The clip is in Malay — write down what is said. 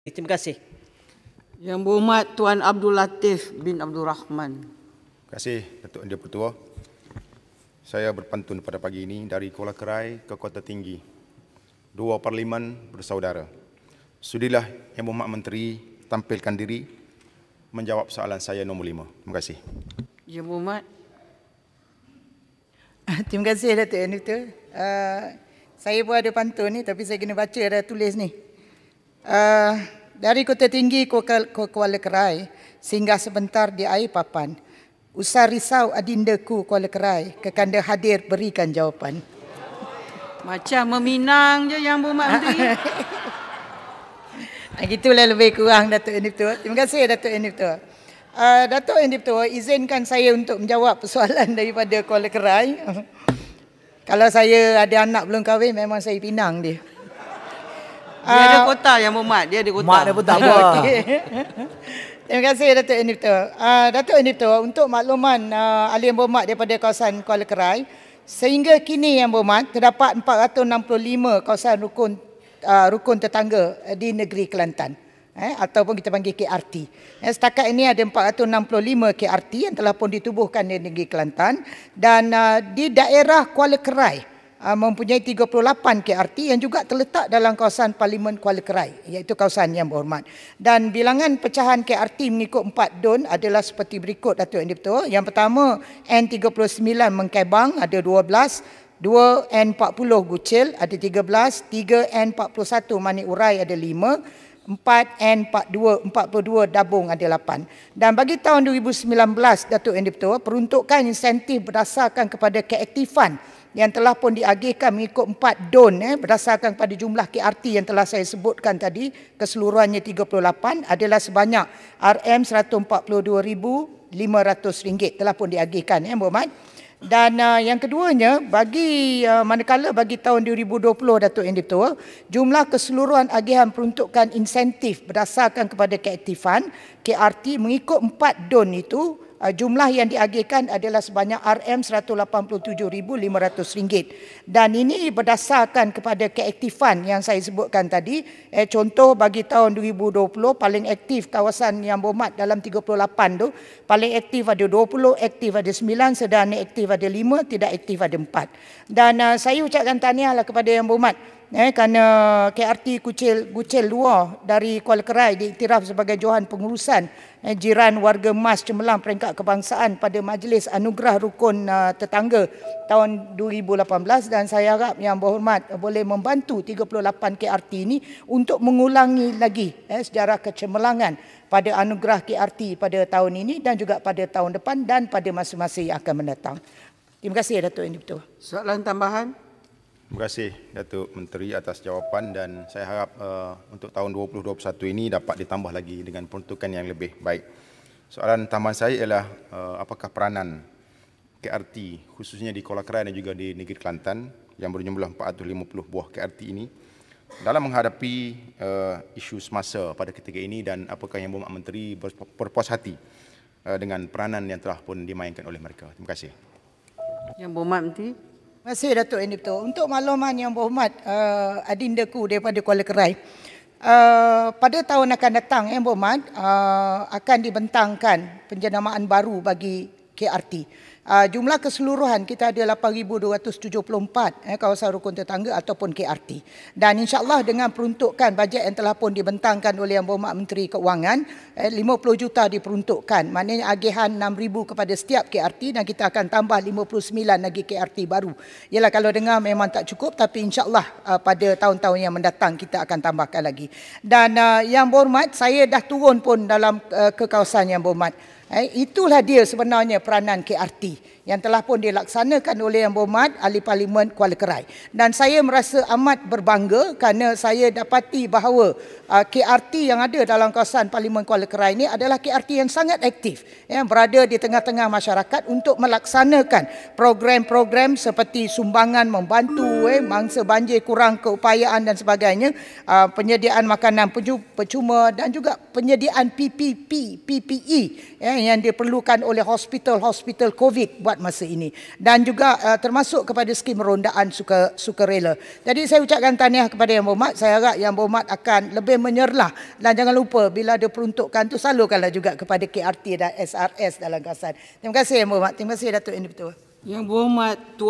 Eh, terima kasih. Yang berhormat Tuan Abdul Latif bin Abdul Rahman. Terima kasih Datuk Dia Pertua. Saya berpantun pada pagi ini dari Kuala Kerai ke Kota Tinggi. Dua parlimen bersaudara. Sudilah Yang Berhormat Menteri tampilkan diri menjawab soalan saya nombor lima. Terima kasih. Yang Berhormat. Terima kasih Datuk Dia Pertua. Uh, saya pun ada pantun ni tapi saya kena baca dah tulis ni uh, dari kota tinggi ke Kuala Kerai sehingga sebentar di air papan. Usah risau adinda ku Kuala Kerai, kekanda hadir berikan jawapan. Macam meminang je yang Bu Mak Menteri. Ah, gitulah lebih kurang Datuk Yang Dipertua. Terima kasih Datuk Yang Dipertua. Uh, eh, Datuk Yang Dipertua, izinkan saya untuk menjawab persoalan daripada Kuala Kerai. Kalau saya ada anak belum kahwin, memang saya pinang dia. Dia uh, ada kota yang memat. Dia ada ah. kota. Mat dia pun tak apa. Terima kasih Datuk Enipto. Uh, Datuk Enipto, untuk makluman uh, ah, ahli yang daripada kawasan Kuala Kerai, sehingga kini yang berhormat, terdapat 465 kawasan rukun uh, rukun tetangga eh, di negeri Kelantan. Eh, ataupun kita panggil KRT. Eh, setakat ini ada 465 KRT yang telah pun ditubuhkan di negeri Kelantan. Dan uh, di daerah Kuala Kerai, uh, Ah, mempunyai 38 KRT yang juga terletak dalam kawasan Parlimen Kuala Kerai iaitu kawasan yang berhormat. Dan bilangan pecahan KRT mengikut empat don adalah seperti berikut Datuk Yang Dipertua. Yang pertama N39 Mengkebang ada 12, 2N40 Gucil ada 13, 3N41 Manik Urai ada 5, 4N42 Dabung ada 8. Dan bagi tahun 2019 Datuk Yang Dipertua peruntukan insentif berdasarkan kepada keaktifan yang telah pun diagihkan mengikut empat don eh, berdasarkan pada jumlah KRT yang telah saya sebutkan tadi keseluruhannya 38 adalah sebanyak RM142,500 telah pun diagihkan ya eh, Muhammad. Dan uh, yang keduanya bagi uh, manakala bagi tahun 2020 Datuk Yang Dipertua jumlah keseluruhan agihan peruntukan insentif berdasarkan kepada keaktifan KRT mengikut empat don itu Uh, jumlah yang diagihkan adalah sebanyak RM187,500 dan ini berdasarkan kepada keaktifan yang saya sebutkan tadi eh, contoh bagi tahun 2020 paling aktif kawasan yang bomat dalam 38 tu paling aktif ada 20 aktif ada 9 sedang aktif ada 5 tidak aktif ada 4 dan uh, saya ucapkan tahniahlah kepada yang bomat eh, kerana KRT Kucil Gucil Luar dari Kuala Kerai diiktiraf sebagai Johan Pengurusan eh, Jiran Warga Mas Cemelang Peringkat Kebangsaan pada Majlis Anugerah Rukun uh, Tetangga tahun 2018 dan saya harap yang berhormat eh, boleh membantu 38 KRT ini untuk mengulangi lagi eh, sejarah kecemerlangan pada anugerah KRT pada tahun ini dan juga pada tahun depan dan pada masa-masa yang akan mendatang. Terima kasih Datuk Indi Soalan tambahan? Terima kasih Datuk Menteri atas jawapan dan saya harap uh, untuk tahun 2021 ini dapat ditambah lagi dengan peruntukan yang lebih baik. Soalan taman saya ialah uh, apakah peranan KRT khususnya di Kuala Kerai dan juga di negeri Kelantan yang berjumlah 450 buah KRT ini dalam menghadapi uh, isu semasa pada ketika ini dan apakah yang Bapak Menteri berpuas hati uh, dengan peranan yang telah pun dimainkan oleh mereka. Terima kasih. Yang Bapak Menteri Terima kasih Datuk Andy Betul. Untuk makluman yang berhormat uh, adindaku daripada Kuala Kerai. Uh, pada tahun akan datang yang eh, berhormat uh, akan dibentangkan penjenamaan baru bagi KRT. Ah, jumlah keseluruhan kita ada 8274 eh, kawasan rukun tetangga ataupun KRT. Dan insyaallah dengan peruntukan bajet yang telah pun dibentangkan oleh Yang Berhormat Menteri Keuangan, eh, 50 juta diperuntukkan. Maknanya agihan 6000 kepada setiap KRT dan kita akan tambah 59 lagi KRT baru. Yalah kalau dengar memang tak cukup tapi insyaallah uh, pada tahun-tahun yang mendatang kita akan tambahkan lagi. Dan uh, Yang Berhormat, saya dah turun pun dalam uh, ke Yang Berhormat. Eh, itulah dia sebenarnya peranan KRT yang telah pun dilaksanakan oleh Yang Berhormat Ahli Parlimen Kuala Kerai. Dan saya merasa amat berbangga kerana saya dapati bahawa uh, KRT yang ada dalam kawasan Parlimen Kuala Kerai ini adalah KRT yang sangat aktif yang berada di tengah-tengah masyarakat untuk melaksanakan program-program seperti sumbangan membantu eh, mangsa banjir kurang keupayaan dan sebagainya, uh, penyediaan makanan percuma dan juga penyediaan PPP, PPE ya, yang diperlukan oleh hospital-hospital COVID buat masa ini dan juga uh, termasuk kepada skim rondaan suka sukarela. Jadi saya ucapkan tahniah kepada Yang Berhormat. Saya harap Yang Berhormat akan lebih menyerlah dan jangan lupa bila ada peruntukan tu salurkanlah juga kepada KRT dan SRS dalam kawasan. Terima kasih Yang Berhormat. Terima kasih Datuk ini betul. Yang Berhormat Tuan